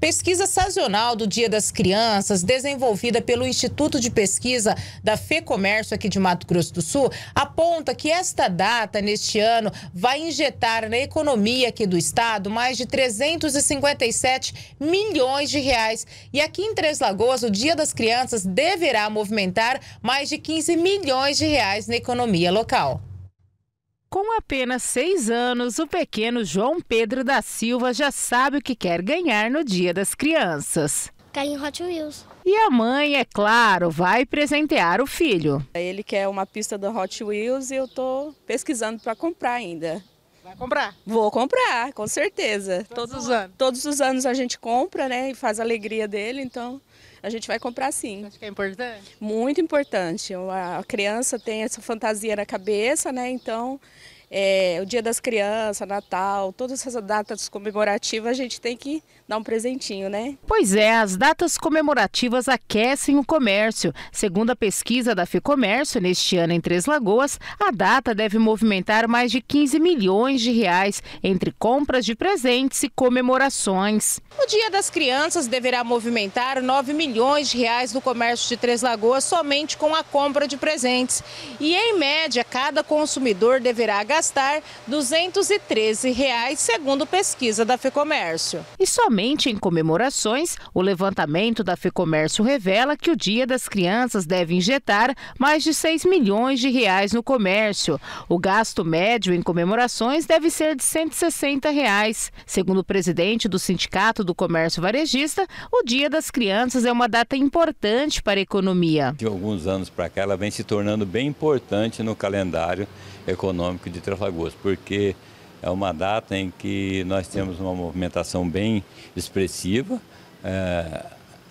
Pesquisa sazonal do Dia das Crianças, desenvolvida pelo Instituto de Pesquisa da FEComércio aqui de Mato Grosso do Sul, aponta que esta data, neste ano, vai injetar na economia aqui do estado mais de 357 milhões de reais. E aqui em Três Lagoas, o Dia das Crianças deverá movimentar mais de 15 milhões de reais na economia local. Com apenas seis anos, o pequeno João Pedro da Silva já sabe o que quer ganhar no Dia das Crianças. Carrinho Hot Wheels. E a mãe, é claro, vai presentear o filho. Ele quer uma pista do Hot Wheels e eu estou pesquisando para comprar ainda. Vai comprar? Vou comprar, com certeza. Todos, todos os anos? Todos os anos a gente compra, né? E faz a alegria dele, então a gente vai comprar sim. Acho que é importante? Muito importante. A criança tem essa fantasia na cabeça, né? Então é, o Dia das Crianças, Natal, todas essas datas comemorativas, a gente tem que dar um presentinho, né? Pois é, as datas comemorativas aquecem o comércio. Segundo a pesquisa da Ficomércio, neste ano em Três Lagoas, a data deve movimentar mais de 15 milhões de reais entre compras de presentes e comemorações. O Dia das Crianças deverá movimentar 9 milhões de reais no comércio de Três Lagoas somente com a compra de presentes. E, em média, cada consumidor deverá gastar gastar R$ 213, reais, segundo pesquisa da Fecomércio. E somente em comemorações, o levantamento da Fecomércio revela que o Dia das Crianças deve injetar mais de 6 milhões de reais no comércio. O gasto médio em comemorações deve ser de R$ 160, reais. segundo o presidente do Sindicato do Comércio Varejista, o Dia das Crianças é uma data importante para a economia. De alguns anos para cá, ela vem se tornando bem importante no calendário econômico de entre porque é uma data em que nós temos uma movimentação bem expressiva. É,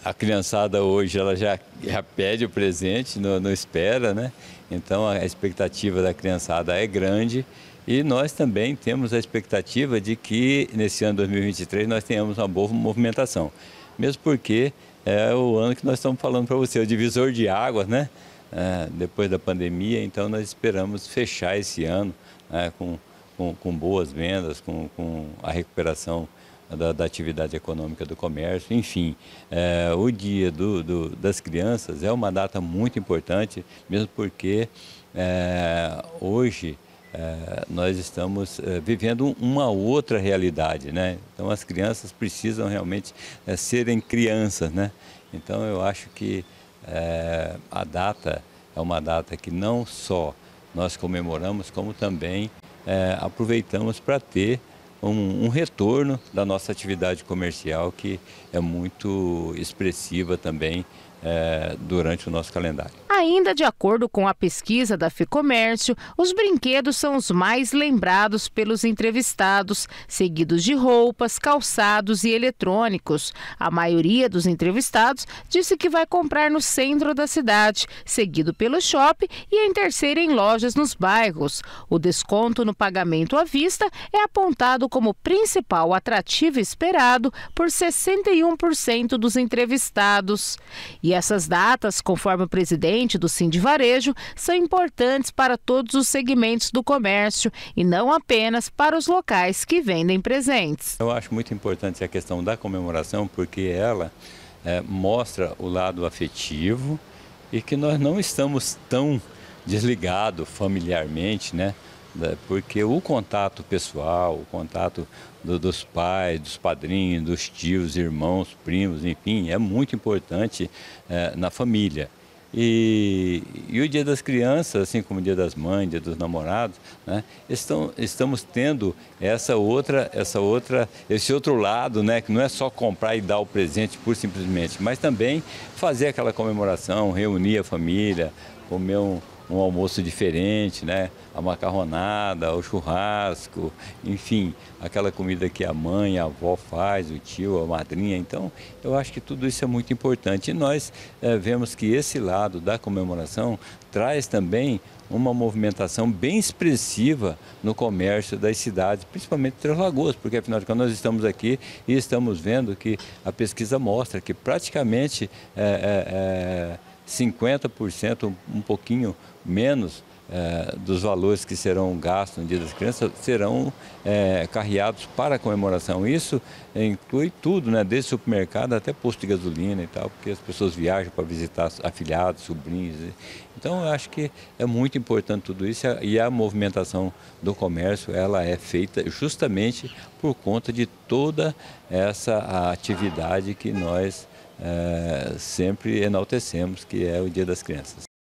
a criançada hoje ela já, já pede o presente, não, não, espera, né? Então a expectativa da criançada é grande e nós também temos a expectativa de que nesse ano 2023 nós tenhamos uma boa movimentação, mesmo porque é o ano que nós estamos falando para você, o divisor de águas, né? né, depois da pandemia, então nós esperamos fechar esse ano né, com, com, com, boas vendas, com, com a recuperação da, da, atividade econômica do comércio, enfim. É, o dia do, do, das crianças é uma data muito importante, mesmo porque é, hoje é, nós estamos é, vivendo uma outra realidade, né? Então as crianças precisam realmente é, serem crianças, né? Então eu acho que é, a data é uma data que não só nós comemoramos, como também é, aproveitamos para ter um, um, retorno da nossa atividade comercial, que é muito expressiva também é, durante o nosso calendário. Ainda de acordo com a pesquisa da Ficomércio, os brinquedos são os mais lembrados pelos entrevistados, seguidos de roupas, calçados e eletrônicos. A maioria dos entrevistados disse que vai comprar no centro da cidade, seguido pelo shopping e em terceiro em lojas nos bairros. O desconto no pagamento à vista é apontado como principal atrativo esperado por 61% dos entrevistados. E e essas datas, conforme o presidente do Sim de Varejo, são importantes para todos os segmentos do comércio e não apenas para os locais que vendem presentes. Eu acho muito importante a questão da comemoração, porque ela é, mostra o lado afetivo e que nós não estamos tão desligados familiarmente, né? né? porque o contato pessoal, o contato do, dos pais, dos padrinhos, dos tios, irmãos, primos, enfim, é muito importante é, na família. E, e, o Dia das Crianças, assim como o Dia das Mães, Dia dos Namorados, né, estão, estamos tendo essa outra, essa outra, esse outro lado, né, que não é só comprar e dar o presente por simplesmente, mas também fazer aquela comemoração, reunir a família, comer um, um almoço diferente, né? A macarronada, o churrasco, enfim, aquela comida que a mãe, a avó faz, o tio, a madrinha. Então, eu acho que tudo isso é muito importante. E nós é, vemos que esse lado da comemoração traz também uma movimentação bem expressiva no comércio das cidades, principalmente Três Lagoas, porque afinal de contas nós estamos aqui e estamos vendo que a pesquisa mostra que praticamente é, é, 50%, um pouquinho menos é, dos valores que serão gastos no Dia das Crianças serão é, carreados para a comemoração. Isso inclui tudo, né? desde supermercado até posto de gasolina e tal, porque as pessoas viajam para visitar afilhados, sobrinhos. Né? Então, eu acho que é muito importante tudo isso e a movimentação do comércio ela é feita justamente por conta de toda essa atividade que nós eh, sempre enaltecemos, que é o Dia das Crianças.